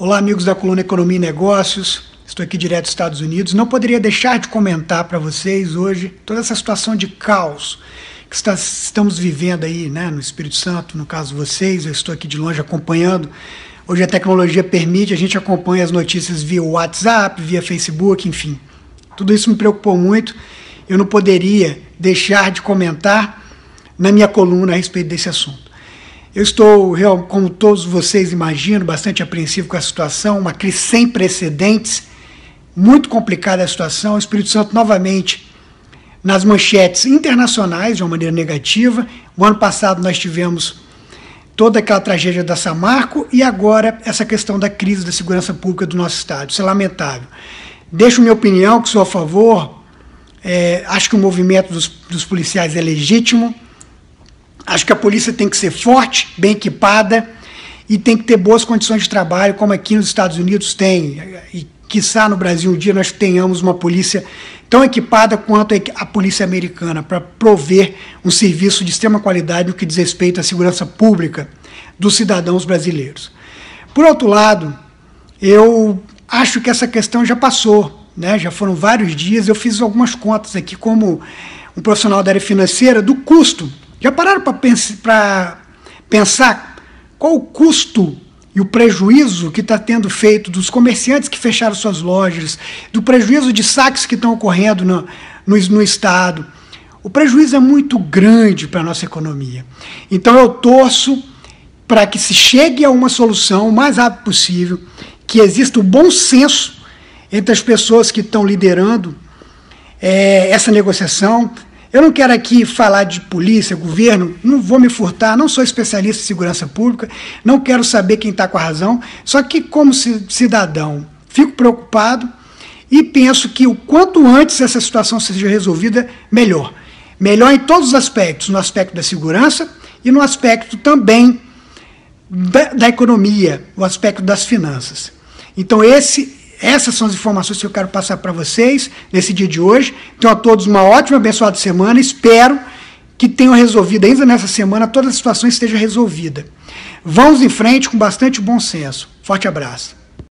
Olá, amigos da coluna Economia e Negócios. Estou aqui direto dos Estados Unidos. Não poderia deixar de comentar para vocês hoje toda essa situação de caos que está, estamos vivendo aí, né, no Espírito Santo, no caso vocês, eu estou aqui de longe acompanhando. Hoje a tecnologia permite, a gente acompanha as notícias via WhatsApp, via Facebook, enfim. Tudo isso me preocupou muito. Eu não poderia deixar de comentar na minha coluna a respeito desse assunto. Eu estou, como todos vocês imaginam, bastante apreensivo com a situação, uma crise sem precedentes, muito complicada a situação. O Espírito Santo novamente nas manchetes internacionais de uma maneira negativa. O ano passado nós tivemos toda aquela tragédia da Samarco e agora essa questão da crise da segurança pública do nosso estado. Isso é lamentável. Deixo minha opinião, que sou a favor. É, acho que o movimento dos, dos policiais é legítimo Acho que a polícia tem que ser forte, bem equipada e tem que ter boas condições de trabalho, como aqui nos Estados Unidos tem, e quiçá no Brasil um dia nós tenhamos uma polícia tão equipada quanto a polícia americana, para prover um serviço de extrema qualidade no que diz respeito à segurança pública dos cidadãos brasileiros. Por outro lado, eu acho que essa questão já passou, né? já foram vários dias, eu fiz algumas contas aqui como um profissional da área financeira do custo já pararam para pensar qual o custo e o prejuízo que está tendo feito dos comerciantes que fecharam suas lojas, do prejuízo de saques que estão ocorrendo no, no, no Estado? O prejuízo é muito grande para a nossa economia. Então eu torço para que se chegue a uma solução o mais rápido possível, que exista o bom senso entre as pessoas que estão liderando é, essa negociação, eu não quero aqui falar de polícia, governo, não vou me furtar, não sou especialista em segurança pública, não quero saber quem está com a razão, só que, como cidadão, fico preocupado e penso que o quanto antes essa situação seja resolvida, melhor. Melhor em todos os aspectos, no aspecto da segurança e no aspecto também da, da economia, o aspecto das finanças. Então, esse essas são as informações que eu quero passar para vocês nesse dia de hoje. Então a todos uma ótima abençoada semana. Espero que tenham resolvido ainda nessa semana todas as situações estejam resolvidas. Vamos em frente com bastante bom senso. Forte abraço.